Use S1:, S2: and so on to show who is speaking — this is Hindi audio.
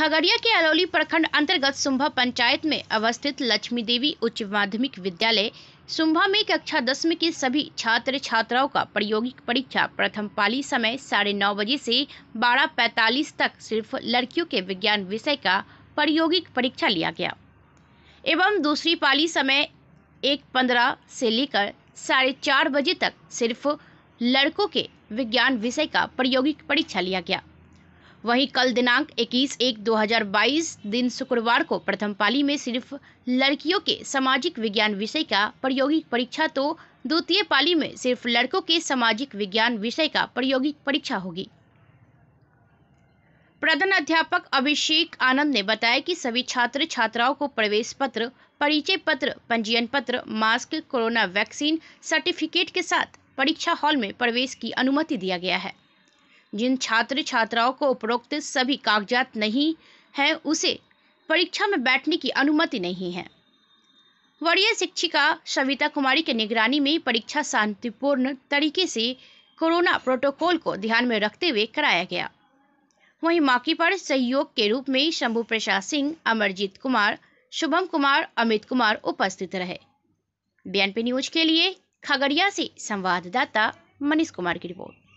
S1: खगड़िया के अलौली प्रखंड अंतर्गत सुंभा पंचायत में अवस्थित लक्ष्मी देवी उच्च माध्यमिक विद्यालय सुम्भा में कक्षा दसवीं के सभी छात्र छात्राओं का प्रायोगिक परीक्षा प्रथम पाली समय साढ़े नौ बजे से बारह पैंतालीस तक सिर्फ लड़कियों के विज्ञान विषय का प्रायोगिक परीक्षा लिया गया एवं दूसरी पाली समय एक पंद्रह से लेकर साढ़े चार बजे तक सिर्फ लड़कों के विज्ञान विषय का प्रायोगिक परीक्षा लिया गया वहीं कल दिनांक 21 एक 2022 दिन शुक्रवार को प्रथम पाली में सिर्फ लड़कियों के सामाजिक विज्ञान विषय का प्रायोगिक परीक्षा तो द्वितीय पाली में सिर्फ लड़कों के सामाजिक विज्ञान विषय का प्रायोगिक परीक्षा होगी प्रधान अध्यापक अभिषेक आनंद ने बताया कि सभी छात्र छात्राओं को प्रवेश पत्र परिचय पत्र पंजीयन पत्र मास्क कोरोना वैक्सीन सर्टिफिकेट के साथ परीक्षा हॉल में प्रवेश की अनुमति दिया गया है जिन छात्र छात्राओं को उपरोक्त सभी कागजात नहीं हैं उसे परीक्षा में बैठने की अनुमति नहीं है वरीय शिक्षिका सविता कुमारी के निगरानी में परीक्षा शांतिपूर्ण तरीके से कोरोना प्रोटोकॉल को ध्यान में रखते हुए कराया गया वहीं माकी पर सहयोग के रूप में शंभू प्रसाद सिंह अमरजीत कुमार शुभम कुमार अमित कुमार उपस्थित रहे बीएनपी न्यूज के लिए खगड़िया से संवाददाता मनीष कुमार की रिपोर्ट